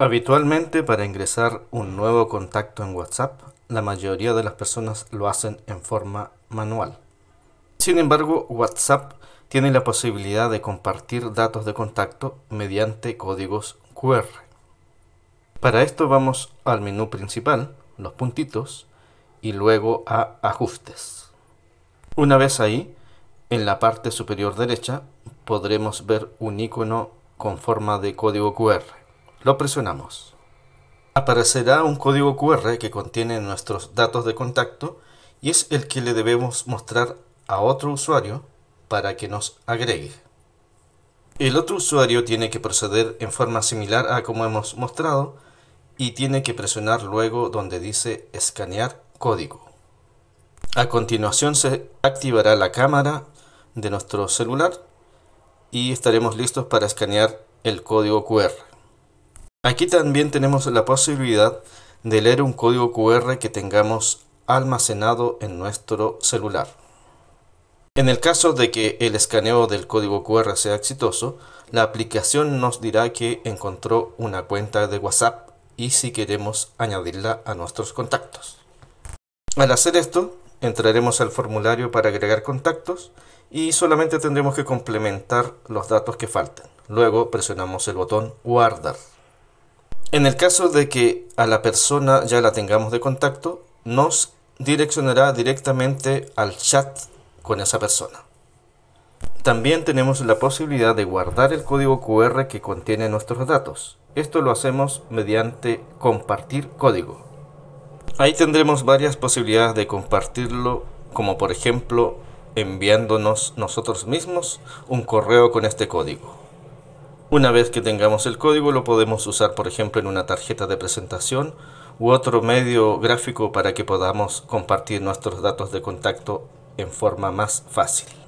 Habitualmente para ingresar un nuevo contacto en WhatsApp, la mayoría de las personas lo hacen en forma manual. Sin embargo, WhatsApp tiene la posibilidad de compartir datos de contacto mediante códigos QR. Para esto vamos al menú principal, los puntitos, y luego a ajustes. Una vez ahí, en la parte superior derecha podremos ver un icono con forma de código QR. Lo presionamos. Aparecerá un código QR que contiene nuestros datos de contacto y es el que le debemos mostrar a otro usuario para que nos agregue. El otro usuario tiene que proceder en forma similar a como hemos mostrado y tiene que presionar luego donde dice escanear código. A continuación se activará la cámara de nuestro celular y estaremos listos para escanear el código QR. Aquí también tenemos la posibilidad de leer un código QR que tengamos almacenado en nuestro celular. En el caso de que el escaneo del código QR sea exitoso, la aplicación nos dirá que encontró una cuenta de WhatsApp y si queremos añadirla a nuestros contactos. Al hacer esto, entraremos al formulario para agregar contactos y solamente tendremos que complementar los datos que faltan. Luego presionamos el botón Guardar. En el caso de que a la persona ya la tengamos de contacto, nos direccionará directamente al chat con esa persona. También tenemos la posibilidad de guardar el código QR que contiene nuestros datos. Esto lo hacemos mediante compartir código. Ahí tendremos varias posibilidades de compartirlo, como por ejemplo enviándonos nosotros mismos un correo con este código. Una vez que tengamos el código lo podemos usar por ejemplo en una tarjeta de presentación u otro medio gráfico para que podamos compartir nuestros datos de contacto en forma más fácil.